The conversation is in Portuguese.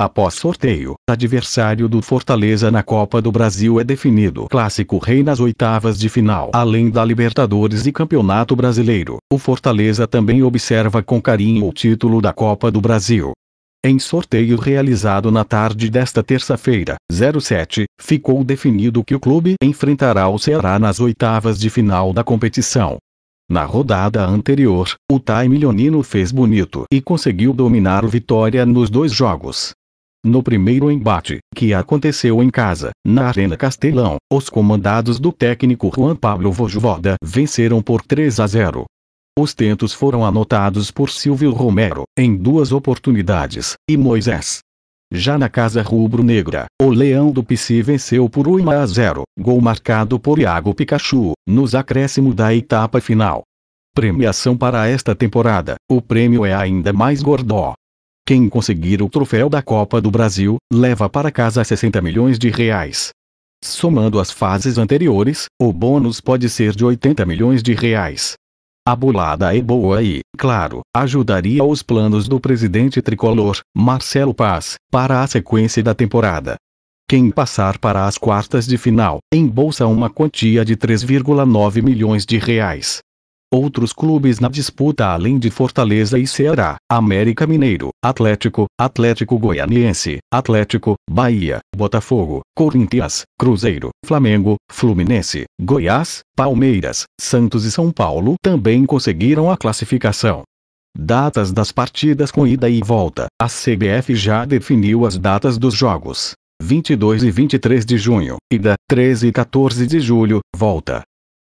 Após sorteio, adversário do Fortaleza na Copa do Brasil é definido. Clássico Rei nas oitavas de final. Além da Libertadores e Campeonato Brasileiro, o Fortaleza também observa com carinho o título da Copa do Brasil. Em sorteio realizado na tarde desta terça-feira, 07, ficou definido que o clube enfrentará o Ceará nas oitavas de final da competição. Na rodada anterior, o Time Leonino fez bonito e conseguiu dominar o Vitória nos dois jogos. No primeiro embate, que aconteceu em casa, na Arena Castelão, os comandados do técnico Juan Pablo Vojvoda venceram por 3 a 0. Os tentos foram anotados por Silvio Romero, em duas oportunidades, e Moisés. Já na casa rubro-negra, o Leão do Pici venceu por 1 a 0, gol marcado por Iago Pikachu, nos acréscimos da etapa final. Premiação para esta temporada, o prêmio é ainda mais gordó, quem conseguir o troféu da Copa do Brasil, leva para casa 60 milhões de reais. Somando as fases anteriores, o bônus pode ser de 80 milhões de reais. A bolada é boa e, claro, ajudaria os planos do presidente tricolor, Marcelo Paz, para a sequência da temporada. Quem passar para as quartas de final, embolsa uma quantia de 3,9 milhões de reais. Outros clubes na disputa além de Fortaleza e Ceará, América Mineiro, Atlético, Atlético Goianiense, Atlético, Bahia, Botafogo, Corinthians, Cruzeiro, Flamengo, Fluminense, Goiás, Palmeiras, Santos e São Paulo também conseguiram a classificação. Datas das partidas com ida e volta. A CBF já definiu as datas dos jogos. 22 e 23 de junho, ida, 13 e 14 de julho, volta,